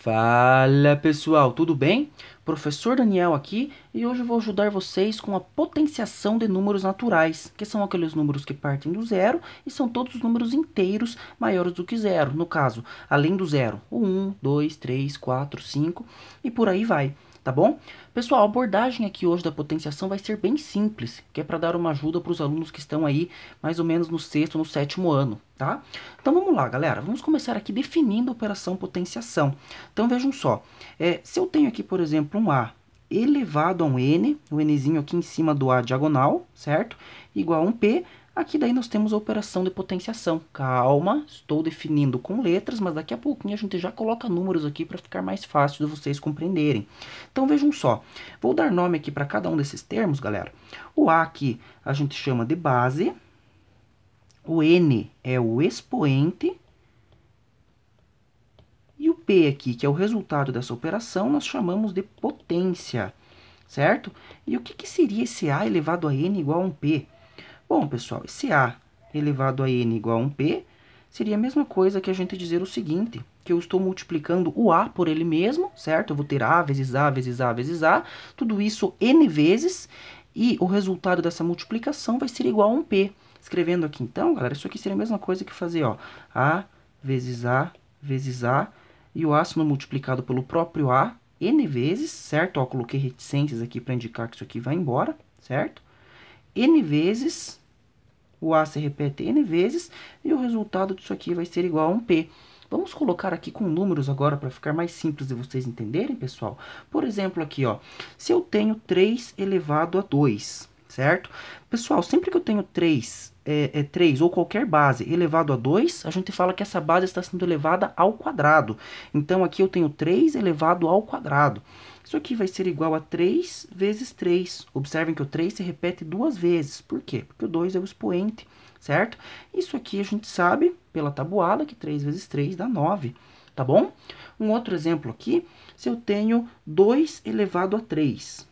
Fala pessoal, tudo bem? Professor Daniel aqui e hoje eu vou ajudar vocês com a potenciação de números naturais, que são aqueles números que partem do zero e são todos os números inteiros maiores do que zero, no caso, além do zero, o 1, 2, 3, 4, 5 e por aí vai tá bom? Pessoal, a abordagem aqui hoje da potenciação vai ser bem simples, que é para dar uma ajuda para os alunos que estão aí mais ou menos no sexto, no sétimo ano, tá? Então vamos lá, galera, vamos começar aqui definindo a operação potenciação. Então vejam só, é, se eu tenho aqui, por exemplo, um A elevado a um N, o Nzinho aqui em cima do A diagonal, certo? Igual a um P, Aqui daí nós temos a operação de potenciação. Calma, estou definindo com letras, mas daqui a pouquinho a gente já coloca números aqui para ficar mais fácil de vocês compreenderem. Então vejam só, vou dar nome aqui para cada um desses termos, galera. O A aqui a gente chama de base, o N é o expoente, e o P aqui, que é o resultado dessa operação, nós chamamos de potência, certo? E o que, que seria esse A elevado a N igual a um P? Bom, pessoal, esse A elevado a n igual a 1p seria a mesma coisa que a gente dizer o seguinte, que eu estou multiplicando o A por ele mesmo, certo? Eu vou ter A vezes A vezes A vezes A, tudo isso n vezes, e o resultado dessa multiplicação vai ser igual a 1p. Escrevendo aqui, então, galera, isso aqui seria a mesma coisa que fazer, ó, A vezes A vezes A, e o A sendo multiplicado pelo próprio A, n vezes, certo? Ó, coloquei reticências aqui para indicar que isso aqui vai embora, certo? N vezes, o A se repete N vezes, e o resultado disso aqui vai ser igual a um P. Vamos colocar aqui com números agora para ficar mais simples de vocês entenderem, pessoal? Por exemplo, aqui, ó, se eu tenho 3 elevado a 2, certo? Pessoal, sempre que eu tenho 3 é, é, 3 ou qualquer base elevado a 2, a gente fala que essa base está sendo elevada ao quadrado. Então, aqui eu tenho 3 elevado ao quadrado. Isso aqui vai ser igual a 3 vezes 3. Observem que o 3 se repete duas vezes. Por quê? Porque o 2 é o expoente, certo? Isso aqui a gente sabe pela tabuada que 3 vezes 3 dá 9, tá bom? Um outro exemplo aqui, se eu tenho 2 elevado a 3,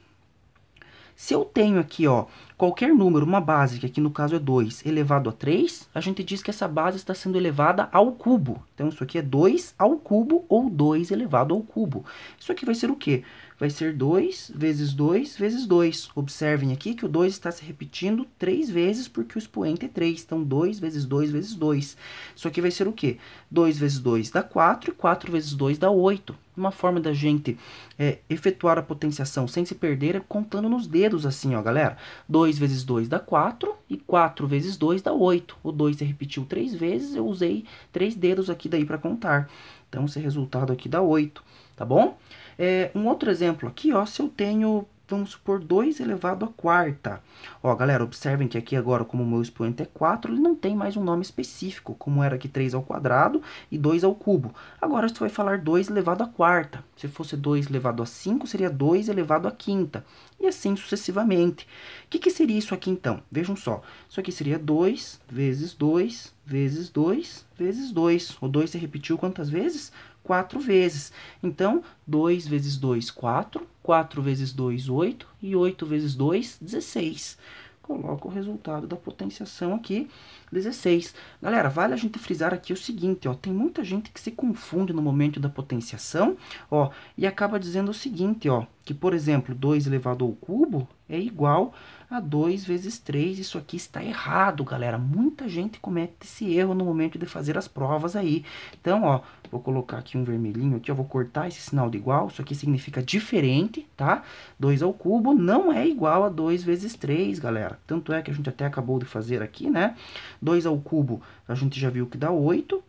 se eu tenho aqui, ó, qualquer número, uma base, que aqui no caso é 2, elevado a 3, a gente diz que essa base está sendo elevada ao cubo. Então, isso aqui é 2 ao cubo ou 2 elevado ao cubo. Isso aqui vai ser o quê? vai ser 2 vezes 2 vezes 2. Observem aqui que o 2 está se repetindo 3 vezes, porque o expoente é 3. Então, 2 vezes 2 vezes 2. Isso aqui vai ser o quê? 2 vezes 2 dá 4 e 4 vezes 2 dá 8. Uma forma da gente é, efetuar a potenciação sem se perder é contando nos dedos assim, ó, galera. 2 vezes 2 dá 4 e 4 vezes 2 dá 8. O 2 se repetiu 3 vezes, eu usei 3 dedos aqui daí para contar. Então, esse resultado aqui dá 8, tá bom? É, um outro exemplo aqui, ó, se eu tenho vamos supor, 2 elevado à quarta. Ó, galera, observem que aqui agora, como o meu expoente é 4, ele não tem mais um nome específico, como era aqui 3 ao quadrado e 2 ao cubo. Agora, você vai falar 2 elevado à quarta. Se fosse 2 elevado a 5, seria 2 elevado à quinta. E assim sucessivamente. O que, que seria isso aqui, então? Vejam só. Isso aqui seria 2 vezes 2 vezes 2 vezes 2. O 2 se repetiu quantas vezes? quatro vezes. Então, 2 vezes 2, 4. 4 vezes 2, 8. E 8 vezes 2, 16. Coloco o resultado da potenciação aqui. 16. Galera, vale a gente frisar aqui o seguinte, ó, tem muita gente que se confunde no momento da potenciação, ó, e acaba dizendo o seguinte, ó, que, por exemplo, 2 elevado ao cubo é igual a 2 vezes 3. Isso aqui está errado, galera. Muita gente comete esse erro no momento de fazer as provas aí. Então, ó, vou colocar aqui um vermelhinho aqui, ó, vou cortar esse sinal de igual. Isso aqui significa diferente, tá? 2 ao cubo não é igual a 2 vezes 3, galera. Tanto é que a gente até acabou de fazer aqui, né? 2 ao cubo, a gente já viu que dá 8.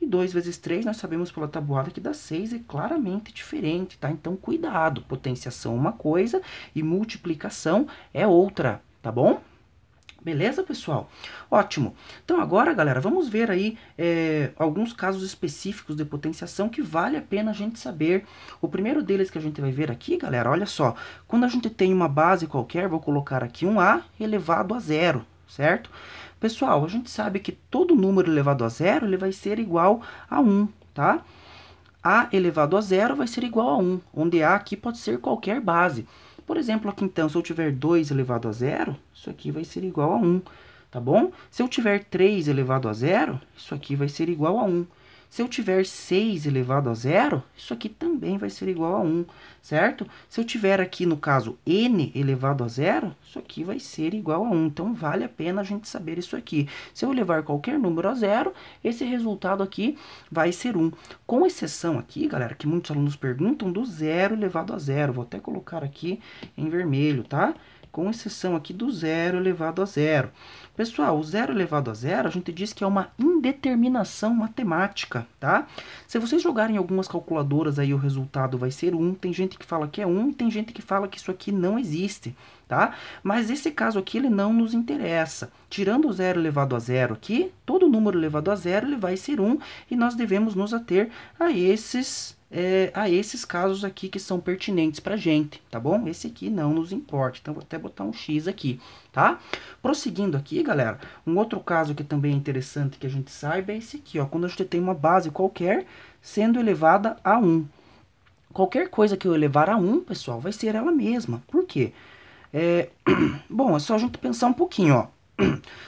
E 2 vezes 3, nós sabemos pela tabuada que dá 6, é claramente diferente, tá? Então, cuidado, potenciação é uma coisa e multiplicação é outra, tá bom? Beleza, pessoal? Ótimo. Então, agora, galera, vamos ver aí é, alguns casos específicos de potenciação que vale a pena a gente saber. O primeiro deles que a gente vai ver aqui, galera, olha só. Quando a gente tem uma base qualquer, vou colocar aqui um A elevado a zero, certo? Pessoal, a gente sabe que todo número elevado a zero ele vai ser igual a 1, tá? A elevado a zero vai ser igual a 1, onde A aqui pode ser qualquer base. Por exemplo, aqui então, se eu tiver 2 elevado a zero, isso aqui vai ser igual a 1, tá bom? Se eu tiver 3 elevado a zero, isso aqui vai ser igual a 1. Se eu tiver 6 elevado a zero, isso aqui também vai ser igual a 1, certo? Se eu tiver aqui, no caso, n elevado a zero, isso aqui vai ser igual a 1. Então, vale a pena a gente saber isso aqui. Se eu levar qualquer número a zero, esse resultado aqui vai ser 1. Com exceção aqui, galera, que muitos alunos perguntam do zero elevado a zero. Vou até colocar aqui em vermelho, Tá? com exceção aqui do zero elevado a zero. Pessoal, o zero elevado a zero, a gente diz que é uma indeterminação matemática, tá? Se vocês jogarem algumas calculadoras aí, o resultado vai ser 1. Tem gente que fala que é 1 e tem gente que fala que isso aqui não existe, tá? Mas esse caso aqui, ele não nos interessa. Tirando o zero elevado a zero aqui, todo número elevado a zero, ele vai ser 1 e nós devemos nos ater a esses é, a esses casos aqui que são pertinentes para gente, tá bom? Esse aqui não nos importa, então vou até botar um X aqui, tá? Prosseguindo aqui, galera, um outro caso que também é interessante que a gente saiba é esse aqui, ó, quando a gente tem uma base qualquer sendo elevada a 1. Qualquer coisa que eu elevar a 1, pessoal, vai ser ela mesma. Por quê? É... Bom, é só a gente pensar um pouquinho, ó.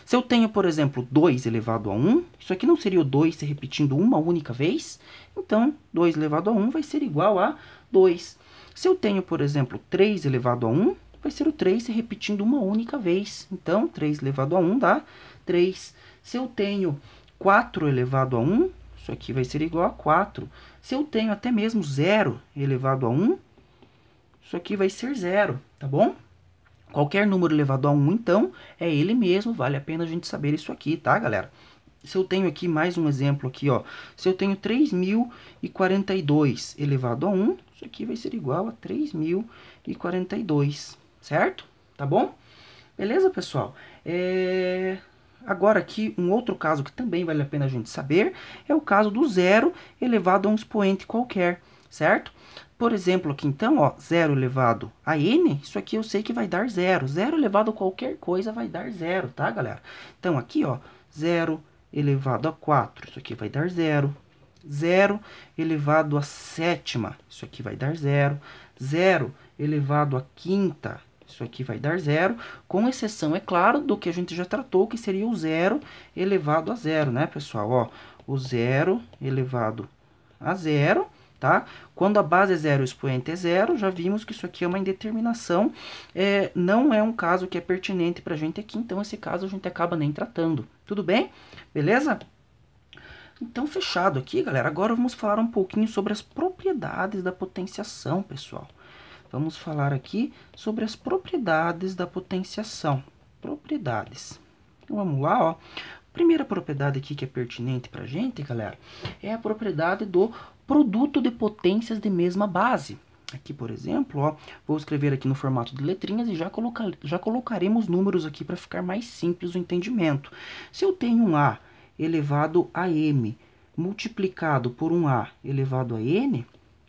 Se eu tenho, por exemplo, 2 elevado a 1, isso aqui não seria o 2 se repetindo uma única vez? Então, 2 elevado a 1 vai ser igual a 2. Se eu tenho, por exemplo, 3 elevado a 1, vai ser o 3 se repetindo uma única vez. Então, 3 elevado a 1 dá 3. Se eu tenho 4 elevado a 1, isso aqui vai ser igual a 4. Se eu tenho até mesmo 0 elevado a 1, isso aqui vai ser 0, tá bom? Qualquer número elevado a 1, então, é ele mesmo, vale a pena a gente saber isso aqui, tá, galera? Se eu tenho aqui mais um exemplo aqui, ó, se eu tenho 3.042 elevado a 1, isso aqui vai ser igual a 3.042, certo? Tá bom? Beleza, pessoal? É... Agora aqui, um outro caso que também vale a pena a gente saber é o caso do zero elevado a um expoente qualquer, certo? Por exemplo, aqui então, ó, 0 elevado a n, isso aqui eu sei que vai dar zero. Zero elevado a qualquer coisa vai dar zero, tá, galera? Então, aqui, ó, 0 elevado a 4, isso aqui vai dar zero. 0 elevado a sétima, isso aqui vai dar zero. 0 elevado a quinta, isso aqui vai dar zero, com exceção, é claro, do que a gente já tratou, que seria o zero elevado a zero, né, pessoal? Ó, o zero elevado a zero Tá? Quando a base é zero, o expoente é zero, já vimos que isso aqui é uma indeterminação, é, não é um caso que é pertinente para a gente aqui, então esse caso a gente acaba nem tratando. Tudo bem? Beleza? Então, fechado aqui, galera. Agora vamos falar um pouquinho sobre as propriedades da potenciação, pessoal. Vamos falar aqui sobre as propriedades da potenciação. Propriedades. Então, vamos lá, ó. Primeira propriedade aqui que é pertinente para a gente, galera, é a propriedade do produto de potências de mesma base. Aqui, por exemplo, ó, vou escrever aqui no formato de letrinhas e já, coloca, já colocaremos números aqui para ficar mais simples o entendimento. Se eu tenho um A elevado a M multiplicado por um A elevado a N,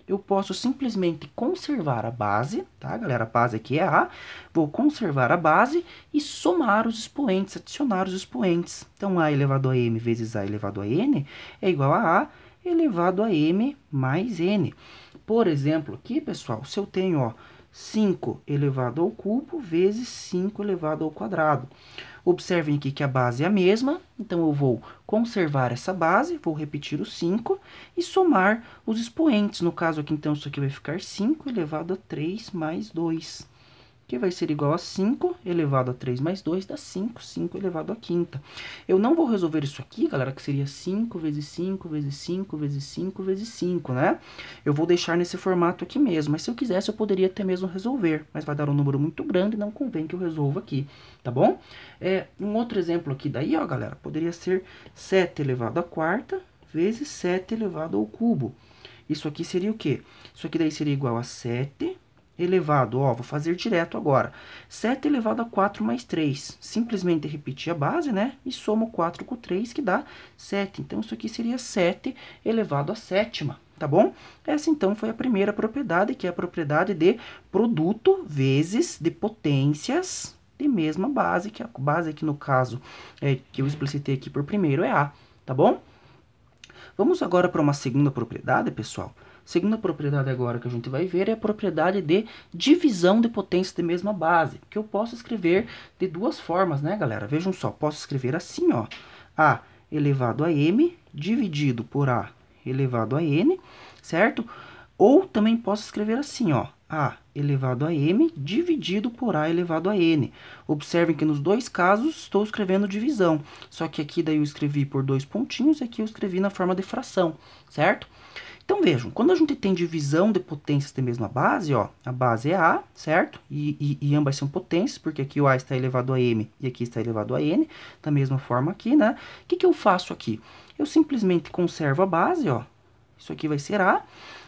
eu posso simplesmente conservar a base, tá, galera? A base aqui é A. Vou conservar a base e somar os expoentes, adicionar os expoentes. Então, A elevado a M vezes A elevado a N é igual a A elevado a m mais n. Por exemplo, aqui, pessoal, se eu tenho ó, 5 elevado ao cubo vezes 5 elevado ao quadrado. Observem aqui que a base é a mesma, então eu vou conservar essa base, vou repetir o 5 e somar os expoentes. No caso aqui, então, isso aqui vai ficar 5 elevado a 3 mais 2 que vai ser igual a 5 elevado a 3 mais 2, dá 5, 5 elevado a quinta. Eu não vou resolver isso aqui, galera, que seria 5 vezes 5 vezes 5 vezes 5 vezes 5, né? Eu vou deixar nesse formato aqui mesmo, mas se eu quisesse eu poderia até mesmo resolver, mas vai dar um número muito grande, não convém que eu resolva aqui, tá bom? É, um outro exemplo aqui daí, ó, galera, poderia ser 7 elevado a quarta vezes 7 elevado ao cubo. Isso aqui seria o quê? Isso aqui daí seria igual a 7 elevado, ó, vou fazer direto agora. 7 elevado a 4 mais 3. Simplesmente repetir a base, né? E somo 4 com 3, que dá 7. Então, isso aqui seria 7 elevado a sétima, tá bom? Essa, então, foi a primeira propriedade, que é a propriedade de produto vezes de potências de mesma base, que a base aqui, no caso, é, que eu explicitei aqui por primeiro é A, tá bom? Vamos agora para uma segunda propriedade, pessoal, Segunda propriedade agora que a gente vai ver é a propriedade de divisão de potência de mesma base, que eu posso escrever de duas formas, né, galera? Vejam só, posso escrever assim, ó, A elevado a M dividido por A elevado a N, certo? Ou também posso escrever assim, ó, a elevado a m dividido por a elevado a n. Observem que nos dois casos estou escrevendo divisão, só que aqui daí eu escrevi por dois pontinhos e aqui eu escrevi na forma de fração, certo? Então vejam, quando a gente tem divisão de potências de mesma base, ó, a base é A, certo? E, e, e, ambas são potências, porque aqui o A está elevado a M e aqui está elevado a N, da mesma forma aqui, né? O que, que eu faço aqui? Eu simplesmente conservo a base, ó, isso aqui vai ser A,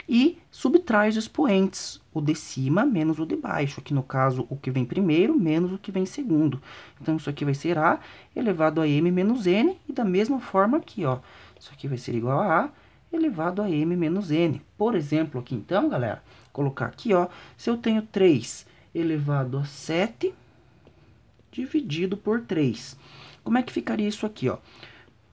e subtrai os expoentes, o de cima menos o de baixo, aqui no caso o que vem primeiro menos o que vem segundo. Então, isso aqui vai ser A elevado a M menos N, e da mesma forma aqui, ó, isso aqui vai ser igual a A elevado a m menos n. Por exemplo, aqui então, galera, colocar aqui, ó, se eu tenho 3 elevado a 7 dividido por 3. Como é que ficaria isso aqui, ó?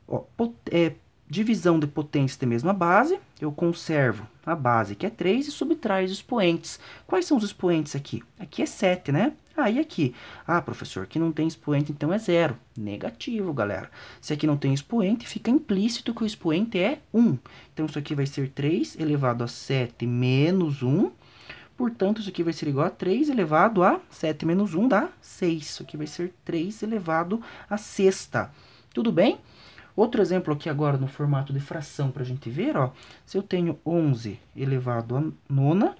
ó é, divisão de potência da mesma base, eu conservo a base que é 3 e subtrai os expoentes. Quais são os expoentes aqui? Aqui é 7, né? Ah, e aqui? Ah, professor, aqui não tem expoente, então é zero. Negativo, galera. Se aqui não tem expoente, fica implícito que o expoente é 1. Então, isso aqui vai ser 3 elevado a 7 menos 1. Portanto, isso aqui vai ser igual a 3 elevado a 7 menos 1 dá 6. Isso aqui vai ser 3 elevado a sexta. Tudo bem? Outro exemplo aqui agora no formato de fração para a gente ver, ó. Se eu tenho 11 elevado a nona,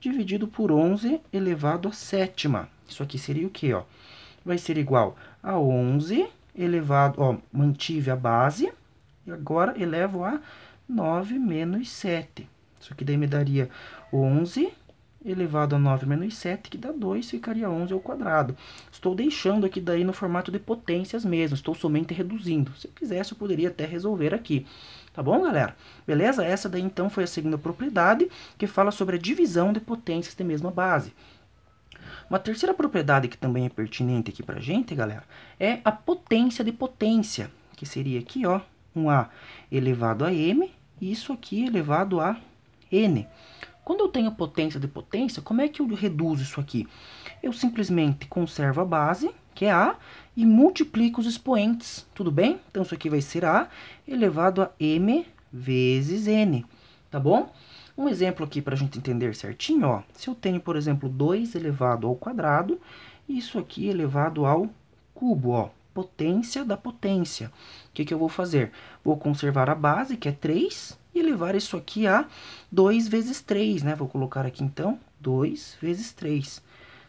dividido por 11 elevado a sétima. Isso aqui seria o quê, ó? Vai ser igual a 11 elevado, ó, mantive a base, e agora elevo a 9 menos 7. Isso aqui daí me daria 11 elevado a 9 menos 7, que dá 2, ficaria 11 ao quadrado. Estou deixando aqui daí no formato de potências mesmo, estou somente reduzindo. Se eu quisesse, eu poderia até resolver aqui. Tá bom, galera? Beleza? Essa daí, então, foi a segunda propriedade, que fala sobre a divisão de potências de mesma base. Uma terceira propriedade que também é pertinente aqui para gente, galera, é a potência de potência, que seria aqui, ó, um A elevado a M e isso aqui elevado a N. Quando eu tenho potência de potência, como é que eu reduzo isso aqui? Eu simplesmente conservo a base, que é A, e multiplico os expoentes, tudo bem? Então, isso aqui vai ser A elevado a M vezes N, tá bom? Um exemplo aqui para a gente entender certinho, ó, se eu tenho, por exemplo, 2 elevado ao quadrado, isso aqui é elevado ao cubo, ó, potência da potência. O que, que eu vou fazer? Vou conservar a base, que é 3, e elevar isso aqui a 2 vezes 3, né? Vou colocar aqui, então, 2 vezes 3.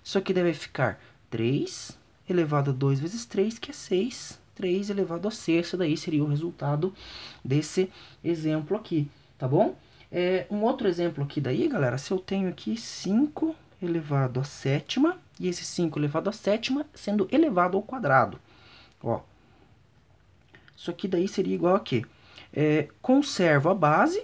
Isso aqui deve ficar 3 elevado a 2 vezes 3, que é 6. 3 elevado a sexta, daí seria o resultado desse exemplo aqui, tá bom? tá bom? É, um outro exemplo aqui daí, galera, se eu tenho aqui 5 elevado à sétima, e esse 5 elevado à sétima sendo elevado ao quadrado. Ó, isso aqui daí seria igual a quê? É, conservo a base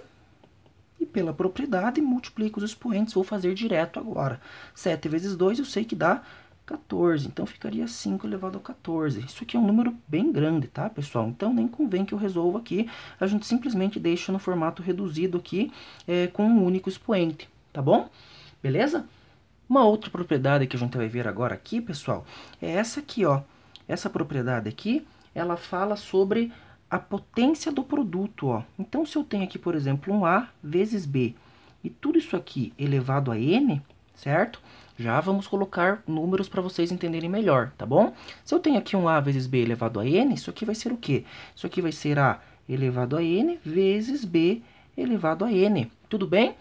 e pela propriedade multiplico os expoentes, vou fazer direto agora. 7 vezes 2 eu sei que dá 14. Então, ficaria 5 elevado a 14. Isso aqui é um número bem grande, tá, pessoal? Então, nem convém que eu resolva aqui. A gente simplesmente deixa no formato reduzido aqui é, com um único expoente, tá bom? Beleza? Uma outra propriedade que a gente vai ver agora aqui, pessoal, é essa aqui, ó. Essa propriedade aqui, ela fala sobre a potência do produto, ó. Então, se eu tenho aqui, por exemplo, um A vezes B e tudo isso aqui elevado a N, certo? Já vamos colocar números para vocês entenderem melhor, tá bom? Se eu tenho aqui um A vezes B elevado a N, isso aqui vai ser o quê? Isso aqui vai ser A elevado a N vezes B elevado a N, tudo bem?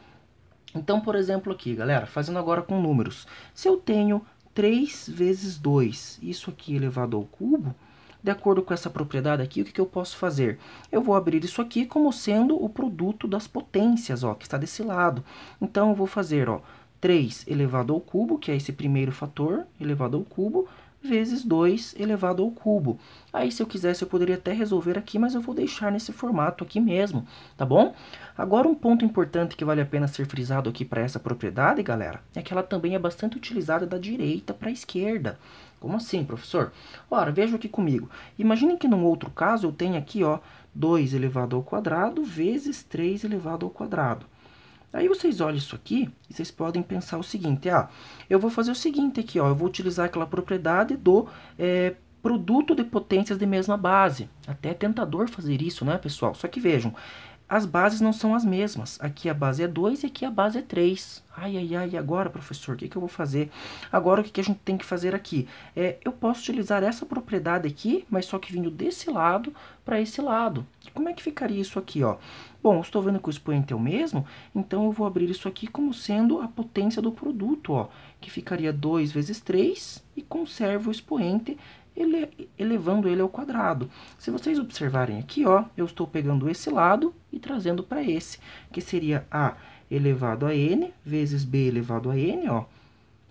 Então, por exemplo, aqui, galera, fazendo agora com números. Se eu tenho 3 vezes 2, isso aqui elevado ao cubo, de acordo com essa propriedade aqui, o que, que, eu posso fazer? Eu vou abrir isso aqui como sendo o produto das potências, ó, que está desse lado. Então, eu vou fazer, ó, 3 elevado ao cubo, que é esse primeiro fator, elevado ao cubo, vezes 2 elevado ao cubo. Aí, se eu quisesse, eu poderia até resolver aqui, mas eu vou deixar nesse formato aqui mesmo, tá bom? Agora, um ponto importante que vale a pena ser frisado aqui para essa propriedade, galera, é que ela também é bastante utilizada da direita para a esquerda. Como assim, professor? Ora, veja aqui comigo. Imagine que num outro caso eu tenho aqui, ó, 2 elevado ao quadrado vezes 3 elevado ao quadrado. Aí vocês olham isso aqui e vocês podem pensar o seguinte, ah, eu vou fazer o seguinte aqui, ó, eu vou utilizar aquela propriedade do é, produto de potências de mesma base. Até é tentador fazer isso, né, pessoal? Só que vejam, as bases não são as mesmas. Aqui a base é 2 e aqui a base é 3. Ai, ai, ai, agora, professor, o que, que eu vou fazer? Agora, o que, que a gente tem que fazer aqui? É, eu posso utilizar essa propriedade aqui, mas só que vindo desse lado para esse lado. como é que ficaria isso aqui, ó? Bom, estou vendo que o expoente é o mesmo, então eu vou abrir isso aqui como sendo a potência do produto, ó, que ficaria 2 vezes 3 e conservo o expoente ele, é elevando ele ao quadrado. Se vocês observarem aqui, ó, eu estou pegando esse lado e trazendo para esse, que seria A elevado a n vezes B elevado a n, ó,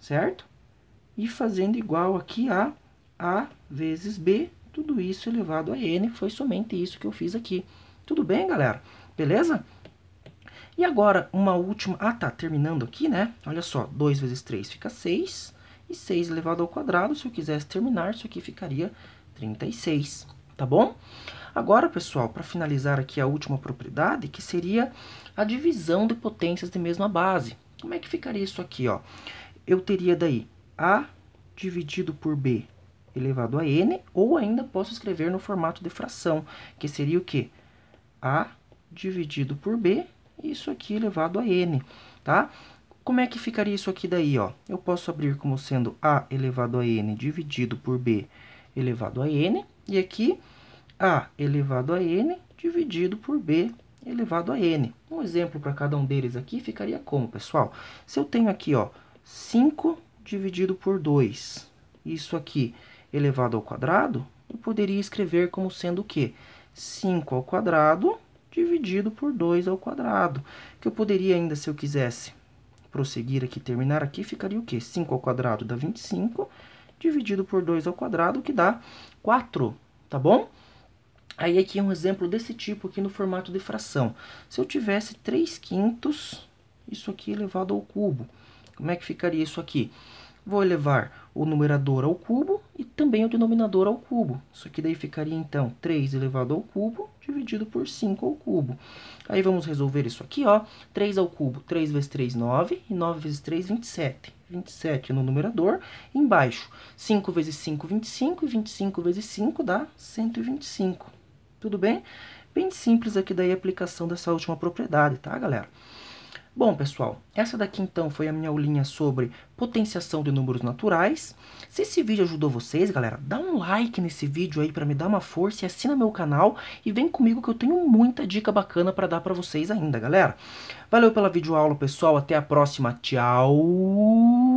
certo? E fazendo igual aqui a A vezes B, tudo isso elevado a n, foi somente isso que eu fiz aqui. Tudo bem, galera? Beleza? E agora, uma última... Ah, tá, terminando aqui, né? Olha só, 2 vezes 3 fica 6. E 6 elevado ao quadrado, se eu quisesse terminar, isso aqui ficaria 36, tá bom? Agora, pessoal, para finalizar aqui a última propriedade, que seria a divisão de potências de mesma base. Como é que ficaria isso aqui? Ó? Eu teria daí A dividido por B elevado a N, ou ainda posso escrever no formato de fração, que seria o quê? A dividido por B, isso aqui elevado a N, tá? Como é que ficaria isso aqui daí? Ó? Eu posso abrir como sendo A elevado a N dividido por B elevado a N. E aqui, A elevado a N dividido por B elevado a N. Um exemplo para cada um deles aqui ficaria como, pessoal? Se eu tenho aqui ó, 5 dividido por 2, isso aqui elevado ao quadrado, eu poderia escrever como sendo o quê? 5 ao quadrado dividido por 2 ao quadrado, que eu poderia ainda, se eu quisesse, prosseguir aqui, terminar aqui, ficaria o quê? 5 ao quadrado dá 25, dividido por 2 ao quadrado, que dá 4, tá bom? Aí aqui é um exemplo desse tipo aqui no formato de fração. Se eu tivesse 3 quintos, isso aqui elevado ao cubo, como é que ficaria isso aqui? Vou elevar o numerador ao cubo e também o denominador ao cubo. Isso aqui daí ficaria, então, 3 elevado ao cubo dividido por 5 ao cubo. Aí vamos resolver isso aqui, ó. 3 ao cubo, 3 vezes 3, 9. E 9 vezes 3, 27. 27 no numerador. Embaixo, 5 vezes 5, 25. E 25 vezes 5 dá 125. Tudo bem? Bem simples aqui daí a aplicação dessa última propriedade, tá, galera? Bom, pessoal, essa daqui então foi a minha aulinha sobre potenciação de números naturais. Se esse vídeo ajudou vocês, galera, dá um like nesse vídeo aí para me dar uma força e assina meu canal e vem comigo que eu tenho muita dica bacana para dar para vocês ainda, galera. Valeu pela videoaula, pessoal. Até a próxima. Tchau!